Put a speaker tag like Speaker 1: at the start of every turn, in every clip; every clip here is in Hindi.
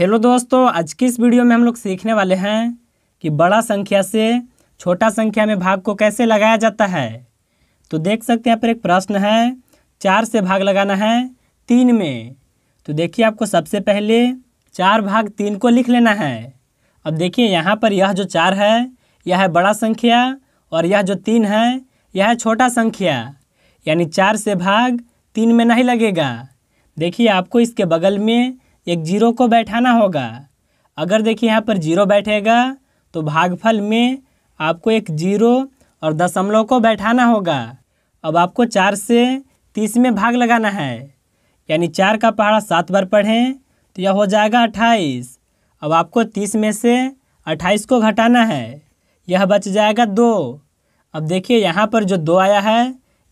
Speaker 1: हेलो दोस्तों आज की इस वीडियो में हम लोग सीखने वाले हैं कि बड़ा संख्या से छोटा संख्या में भाग को कैसे लगाया जाता है तो देख सकते हैं पर एक प्रश्न है चार से भाग लगाना है तीन में तो देखिए आपको सबसे पहले चार भाग तीन को लिख लेना है अब देखिए यहाँ पर यह जो चार है यह है बड़ा संख्या और यह जो तीन है यह है छोटा संख्या यानी चार से भाग तीन में नहीं लगेगा देखिए आपको इसके बगल में एक जीरो को बैठाना होगा अगर देखिए यहाँ पर जीरो बैठेगा तो भागफल में आपको एक जीरो और दशमलव को बैठाना होगा अब आपको चार से तीस में भाग लगाना है यानी चार का पहाड़ा सात बार पढ़ें तो यह हो जाएगा अट्ठाईस अब आपको तीस में से अट्ठाईस को घटाना है यह बच जाएगा दो अब देखिए यहाँ पर जो दो आया है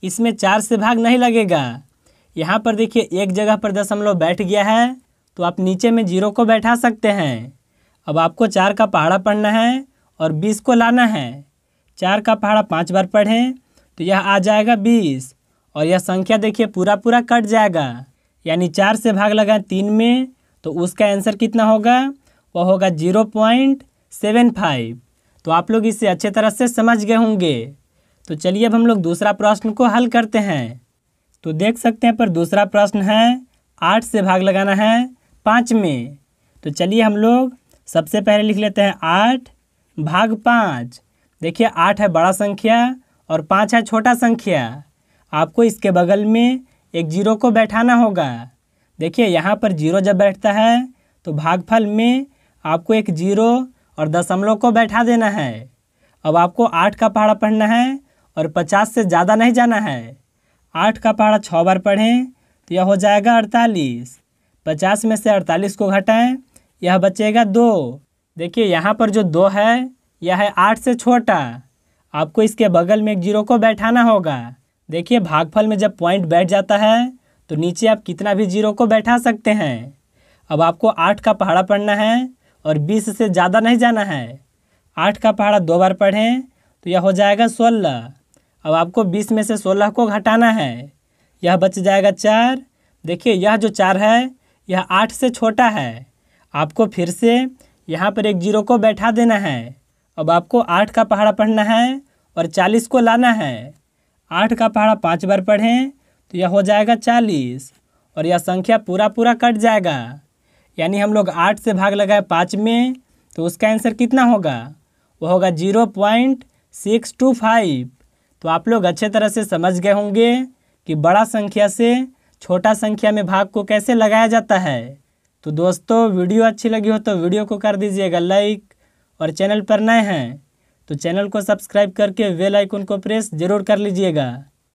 Speaker 1: इसमें चार से भाग नहीं लगेगा यहाँ पर देखिए एक जगह पर दशमलव बैठ गया है तो आप नीचे में जीरो को बैठा सकते हैं अब आपको चार का पहाड़ा पढ़ना है और बीस को लाना है चार का पहाड़ा पाँच बार पढ़ें तो यह आ जाएगा बीस और यह संख्या देखिए पूरा पूरा कट जाएगा यानी चार से भाग लगाएं तीन में तो उसका आंसर कितना होगा वह होगा जीरो पॉइंट सेवन फाइव तो आप लोग इसे अच्छे तरह से समझ गए होंगे तो चलिए अब हम लोग दूसरा प्रश्न को हल करते हैं तो देख सकते हैं पर दूसरा प्रश्न है आठ से भाग लगाना है पाँच में तो चलिए हम लोग सबसे पहले लिख लेते हैं आठ भाग पाँच देखिए आठ है बड़ा संख्या और पाँच है छोटा संख्या आपको इसके बगल में एक जीरो को बैठाना होगा देखिए यहाँ पर जीरो जब बैठता है तो भागफल में आपको एक जीरो और दशमलव को बैठा देना है अब आपको आठ का पहाड़ा पढ़ना है और पचास से ज़्यादा नहीं जाना है आठ का पहाड़ा छः बार पढ़ें तो यह हो जाएगा अड़तालीस पचास में से अड़तालीस को घटाएं यह बचेगा दो देखिए यहाँ पर जो दो है यह है आठ से छोटा आपको इसके बगल में एक जीरो को बैठाना होगा देखिए भागफल में जब पॉइंट बैठ जाता है तो नीचे आप कितना भी जीरो को बैठा सकते हैं अब आपको आठ का पहाड़ा पढ़ना है और बीस से ज़्यादा नहीं जाना है आठ का पहाड़ा दो बार पढ़ें तो यह हो जाएगा सोलह अब आपको बीस में से सोलह को घटाना है यह बच जाएगा चार देखिए यह जो चार है यह आठ से छोटा है आपको फिर से यहाँ पर एक जीरो को बैठा देना है अब आपको आठ का पहाड़ा पढ़ना है और चालीस को लाना है आठ का पहाड़ा पाँच बार पढ़ें तो यह हो जाएगा चालीस और यह संख्या पूरा पूरा कट जाएगा यानी हम लोग आठ से भाग लगाए पाँच में तो उसका आंसर कितना होगा वह होगा zero point six two five तो आप लोग अच्छे तरह से समझ गए होंगे कि बड़ा संख्या से छोटा संख्या में भाग को कैसे लगाया जाता है तो दोस्तों वीडियो अच्छी लगी हो तो वीडियो को कर दीजिएगा लाइक और चैनल पर नए हैं तो चैनल को सब्सक्राइब करके वेल आइकन को प्रेस जरूर कर लीजिएगा